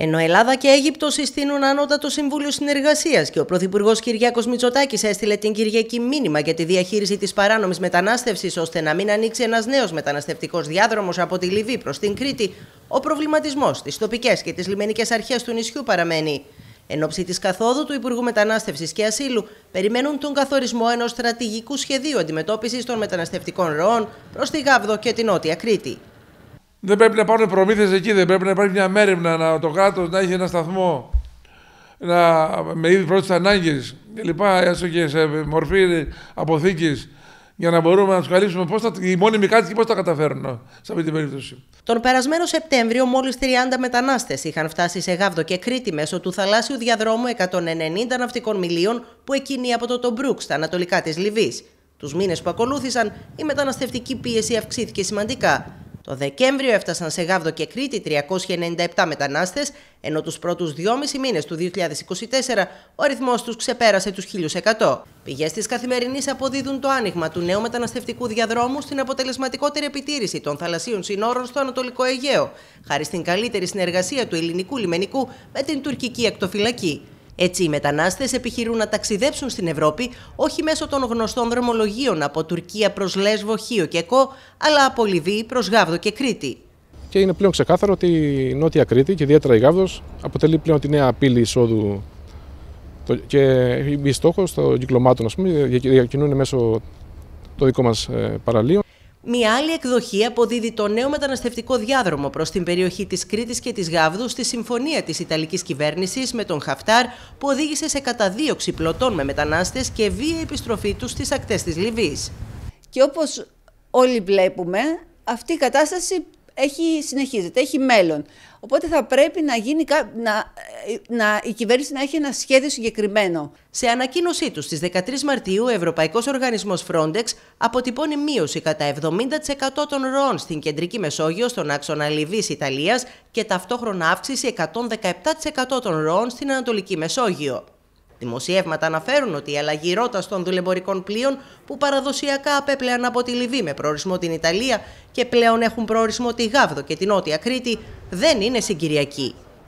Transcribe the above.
Ενώ Ελλάδα και Αίγυπτος συστήνουν ανώτατο Συμβούλιο Συνεργασίας και ο Πρωθυπουργός Κυριάκος Μητσοτάκης έστειλε την Κυριακή μήνυμα για τη διαχείριση της παράνομης μετανάστευσης, ώστε να μην ανοίξει ένας νέος μεταναστευτικός διάδρομος από τη Λιβύη προς την Κρήτη, ο προβληματισμός στι τοπικές και τις λιμενικές αρχές του νησιού παραμένει. Εν ώψη της καθόδου του Υπουργού Μετανάστευσης και Ασύλου, περιμένουν τον καθορισμό ενός στρατηγικού σχεδίου αντιμετώπισης των μεταναστευτικών ροών προς τη Γάβδο και την Νότια Κρήτη. Δεν πρέπει να πάρουν προμήθειες εκεί, δεν πρέπει να υπάρχει μια μέρημνα, να το κράτος να έχει ένα σταθμό να, με είδη πρώτης ανάγκης κλπ. έστω και σε μορφή αποθήκης για να μπορούμε να τους καλύψουμε πώς θα, οι μόνιμοι κάτοικοι πώς τα καταφέρουν ε, σε αυτή την περίπτωση. Τον περασμένο Σεπτέμβριο, μόλις 30 μετανάστες είχαν φτάσει σε Γάβδο και Κρήτη μέσω του θαλάσσιου διαδρόμου 190 ναυτικών μιλίων που εκείνη από το Τομπρούκ στα ανατολικά της Λιβύης. Τους μήνες που ακολούθησαν, η μεταναστευτική πίεση αυξήθηκε σημαντικά. Το Δεκέμβριο έφτασαν σε Γάβδο και Κρήτη 397 μετανάστες, ενώ τους πρώτους 2,5 μήνες του 2024 ο αριθμός τους ξεπέρασε τους 1.100. Πηγές της Καθημερινής αποδίδουν το άνοιγμα του νέου μεταναστευτικού διαδρόμου στην αποτελεσματικότερη επιτήρηση των θαλασσίων συνόρων στο Ανατολικό Αιγαίο, χάρη στην καλύτερη συνεργασία του ελληνικού λιμενικού με την τουρκική ακτοφυλακή. Έτσι, οι μετανάστες επιχειρούν να ταξιδέψουν στην Ευρώπη όχι μέσω των γνωστών δρομολογίων από Τουρκία προς Λέσβο, Χίο και Κο, αλλά από Λιβύη προς Γάβδο και Κρήτη. Και είναι πλέον ξεκάθαρο ότι η Νότια Κρήτη και ιδιαίτερα η Γάβδος αποτελεί πλέον τη νέα πύλη εισόδου και η στόχος των κυκλωμάτων, ας πούμε, διακινούν μέσω το δικό μας ε, παραλίων. Μία άλλη εκδοχή αποδίδει το νέο μεταναστευτικό διάδρομο προς την περιοχή της Κρήτης και της Γάβδου στη συμφωνία της Ιταλικής κυβέρνησης με τον Χαφτάρ, που οδήγησε σε καταδίωξη πλωτών με μετανάστες και βία επιστροφή τους στις ακτές της Λιβύης. Και όπως όλοι βλέπουμε, αυτή η κατάσταση έχει, συνεχίζεται, έχει μέλλον. Οπότε θα πρέπει να γίνει, να να, η κυβέρνηση να έχει ένα σχέδιο συγκεκριμένο. Σε ανακοίνωσή τους στις 13 Μαρτίου, ο Ευρωπαϊκός Οργανισμός Frontex αποτυπώνει μείωση κατά 70% των ροών στην Κεντρική Μεσόγειο, στον άξονα Λιβύης Ιταλίας και ταυτόχρονα αύξηση 117% των ροών στην Ανατολική Μεσόγειο. Δημοσιεύματα αναφέρουν ότι η αλλαγή ρότας των δουλεμπορικών πλοίων που παραδοσιακά απέπλεαν από τη Λιβύη με προορισμό την Ιταλία και πλέον έχουν προορισμό τη Γάβδο και την Νότια Κρήτη δεν είναι συγκυριακή.